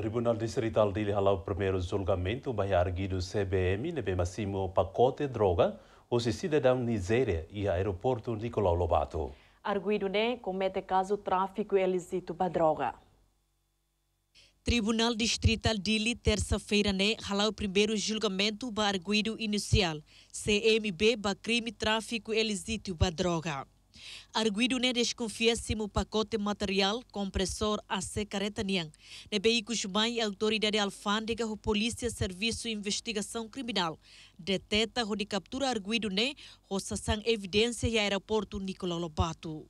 Tribunal Distrital de Ilha o primeiro julgamento vai arguido CBM nebe máximo pacote droga os cidadão Nigéria e aeroporto Nicolau Lobato. Arguido né comete caso tráfico ilícito para droga. Tribunal Distrital Dili, terça-feira, né, halá o primeiro julgamento para arguido inicial, CMB, para crime tráfico ilícito para droga. Arguido-ne desconfiasse sim o pacote material compressor AC Caretanian. Ne veículos mãe, autoridade alfândega, o polícia serviço investigação criminal. Deteta o de captura arguido-ne, roçação evidência e aeroporto Nicolau Lobato.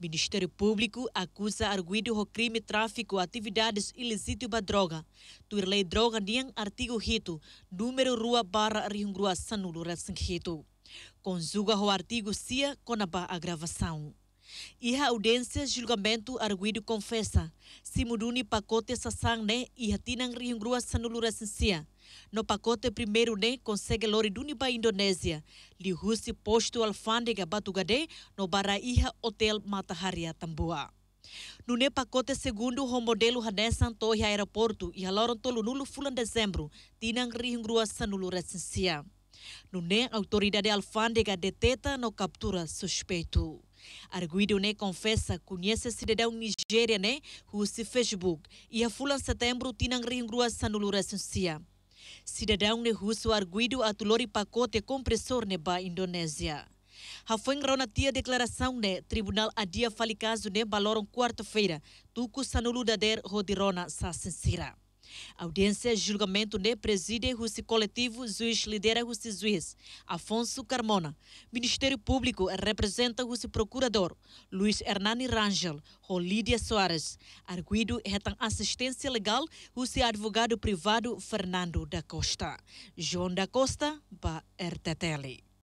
Ministério Público acusa arguido o crime tráfico atividades ilícitas droga. Tuirlei droga nian artigo rito, número rua barra ringrua sanulo racing rito. Conjuga o artigo CIA com a agravação. E a audiência julgamento arguido confessa, se pacote sasang ne né? e hatinan ringrua sanulura sensia. No pacote primeiro ne né? consegue lori duni ba Indonésia, li husi posto alfândega batugade né? no bara iha hotel Mataharia Tambua. No ne pacote segundo o modelo Hanesan torre aeroporto e haloron tolo nulo fulan dezembro, Tinang ringrua sanulura sensia. Nune, autoridade alfândega deteta no captura suspeito. Arguido né, confessa conhece cidadão nigéria né, use Facebook e a fula setembro tinha ringrua sanulura suncia. Cidadão né, russo arguido a tulori pacote compressor né, ba Indonésia. Ha foi declaração né, tribunal adia fali caso né, quarta-feira, tuco sanuludader rodirona sa Audiência e julgamento ne preside o coletivo juiz lidera o juiz Afonso Carmona. Ministério Público representa o procurador Luiz Hernani Rangel, o Soares. Arguido retam assistência legal o advogado privado Fernando da Costa. João da Costa, para RTTL.